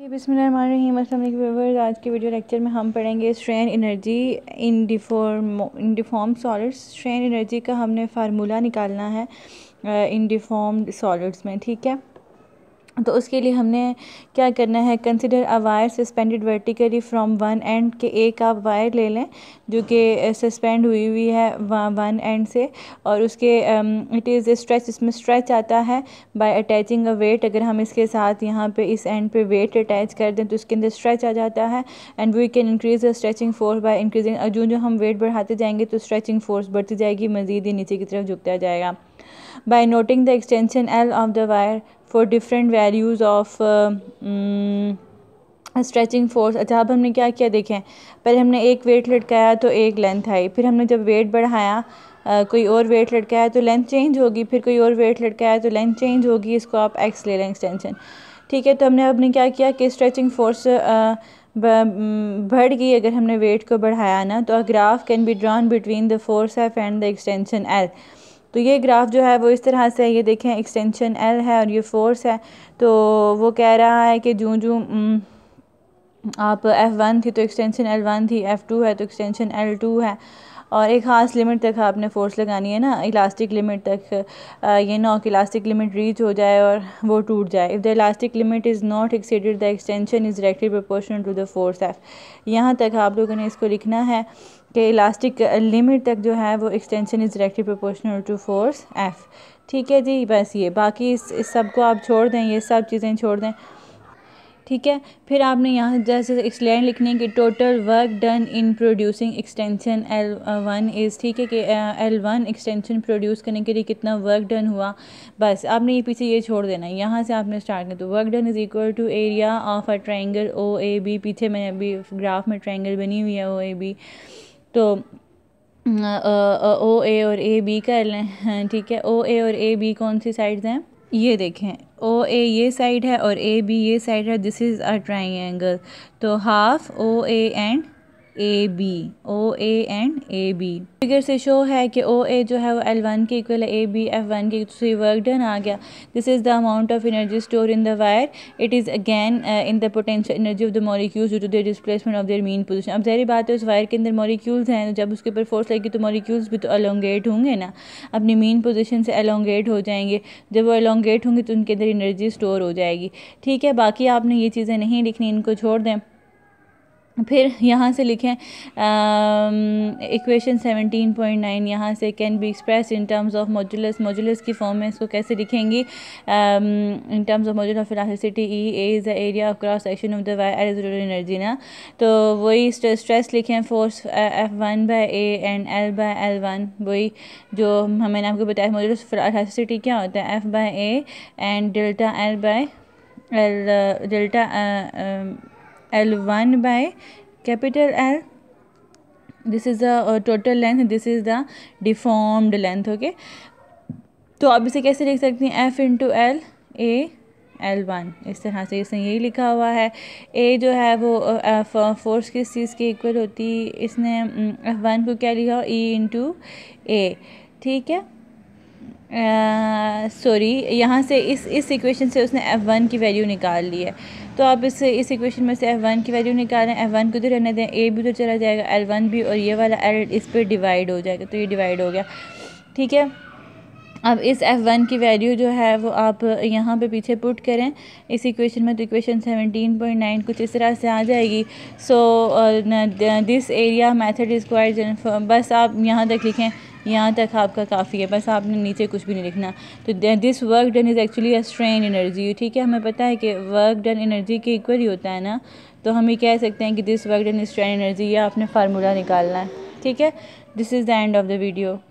जी आज के video lecture में हम पढ़ेंगे strain energy in deform in deform solids strain energy का हमने फार्मूला निकालना है इन डिफॉर्म सॉलिड्स में ठीक है तो उसके लिए हमने क्या करना है consider a wire suspended vertically from one end के एक आप वायर ले लें जो कि सस्पेंड हुई हुई है वन एंड से और उसके इट इज़ स्ट्रेच इसमें स्ट्रेच आता है बाय अटैचिंग अ वेट अगर हम इसके साथ यहाँ पे इस एंड पे वेट अटैच कर दें तो उसके अंदर स्ट्रेच आ जाता है and we can increase the stretching force by increasing जो जो हम वेट बढ़ाते जाएंगे तो स्ट्रेचिंग फोर्स बढ़ती जाएगी मज़ीद ही नीचे की तरफ झुकता जाएगा by noting the extension L of the wire for different values of stretching force अच्छा अब हमने क्या किया देखें पहले हमने एक वेट लटकाया तो एक लेंथ आई फिर हमने जब वेट बढ़ाया Uh, कोई और वेट लटकाया तो लेंथ चेंज होगी फिर कोई और वेट लटकाया तो लेंथ चेंज होगी इसको आप एक्स ले लें एक्सटेंशन ठीक है तो हमने ने क्या किया कि स्ट्रेचिंग फोर्स बढ़ गई अगर हमने वेट को बढ़ाया ना तो a graph can be drawn between the force F and the extension L तो ये ग्राफ जो है वो इस तरह से ये देखें एक्सटेंशन एल है और ये फोर्स है तो वो कह रहा है कि जूँ जूँ आप एफ़ वन थी तो एक्सटेंशन एल वन थी एफ़ टू है तो एक्सटेंशन एल टू है और एक ख़ास लिमिट तक आपने फ़ोर्स लगानी है ना इलास्टिक लिमिट तक ये ना हो कि इलास्टिक लिमिट रीच हो जाए और वो टूट जाए if the elastic limit is not exceeded the extension is directly proportional to the force F यहाँ तक आप लोगों ने इसको लिखना है कि इलास्टिक लिमिट तक जो है वो extension is directly proportional to force F ठीक है जी बस ये बाकी इस, इस सब को आप छोड़ दें ये सब चीज़ें छोड़ दें ठीक है फिर आपने यहाँ जैसे लिखनी लिखने की total work done in producing extension L one is ठीक है कि एल वन एक्सटेंशन प्रोड्यूस करने के लिए कितना वर्क डन हुआ बस आपने ये पीछे ये छोड़ देना है यहाँ से आपने स्टार्ट करना तो work done is equal to area of a triangle O A B पीछे मैं अभी ग्राफ में ट्राइंगल बनी हुई है ओ ए बी तो ओ ए और ए बी कर लें हाँ, ठीक है ओ ए और ए बी कौन सी साइड्स हैं ये देखें ओ ए ये साइड है और ए बी ये साइड है दिस इज़ अ ट्राइंगल तो half O A and A B O A and A B figure से शो है कि ओ ए जो है वो एल वन के इक्वल है ए बी एफ वन के वर्क तो डन आ गया this is the amount of energy store in the wire it is again in the potential energy of the molecules to the displacement of their mean position अब जहरी बात है उस wire के अंदर मॉलिक्यूल्स हैं तो जब उसके ऊपर फोर्स लगेगी तो मॉलिक्यूल्स भी तो अलोंगेट होंगे ना अपनी मीन पोजिशन से अलोंगेट हो जाएंगे जब वो अलोंगेट होंगे तो उनके अंदर एनर्जी स्टोर हो जाएगी ठीक है बाकी आपने ये चीज़ें नहीं लिखनी इनको छोड़ दें फिर यहाँ से लिखें इक्वेशन सेवनटीन पॉइंट नाइन यहाँ से can be express in terms of modulus modulus की फॉर्म में इसको कैसे लिखेंगी in terms of modulus of elasticity E as is the area of cross section of the wire as energy ना तो वही स्ट्रेस लिखें force F one by and L by L one वही जो मैंने आपको बताया मॉडुलस ऑफ इलास्टिसिटी क्या होता है F by A and delta L by L delta L one by capital L this is the total length this is the deformed length okay तो आप इसे कैसे लिख सकते हैं F into L A L one इस तरह से इसने यही लिखा हुआ है ए जो है वो एफ uh, फोर्स uh, किस चीज़ के इक्वल होती इसने एफ um, वन को क्या लिखा ई इंटू ए ठीक है सॉरी यहाँ से इस इस इक्वेशन से उसने एफ़ वन की वैल्यू निकाल ली है तो आप इस इस इक्वेशन में से एफ़ वन की वैल्यू निकालें एफ़ वन को उधर तो रहने दें ए भी उधर तो चला जाएगा एल वन भी और ये वाला एल इस पर डिवाइड हो जाएगा तो ये डिवाइड हो गया ठीक है अब इस एफ़ वन की वैल्यू जो है वो आप यहाँ पे पीछे पुट करें इस इक्वेशन में तो इक्वेशन सेवनटीन पॉइंट नाइन कुछ इस तरह से आ जाएगी so this area method is quite बस आप यहाँ तक लिखें यहाँ तक आपका काफ़ी है बस आपने नीचे कुछ भी नहीं लिखना तो this work done is actually a strain energy ठीक है हमें पता है कि वर्क डन एनर्जी के इक्वल ही होता है ना तो हम ये कह सकते हैं कि this work done is strain energy या आपने फार्मूला निकालना है ठीक है this is the end of the video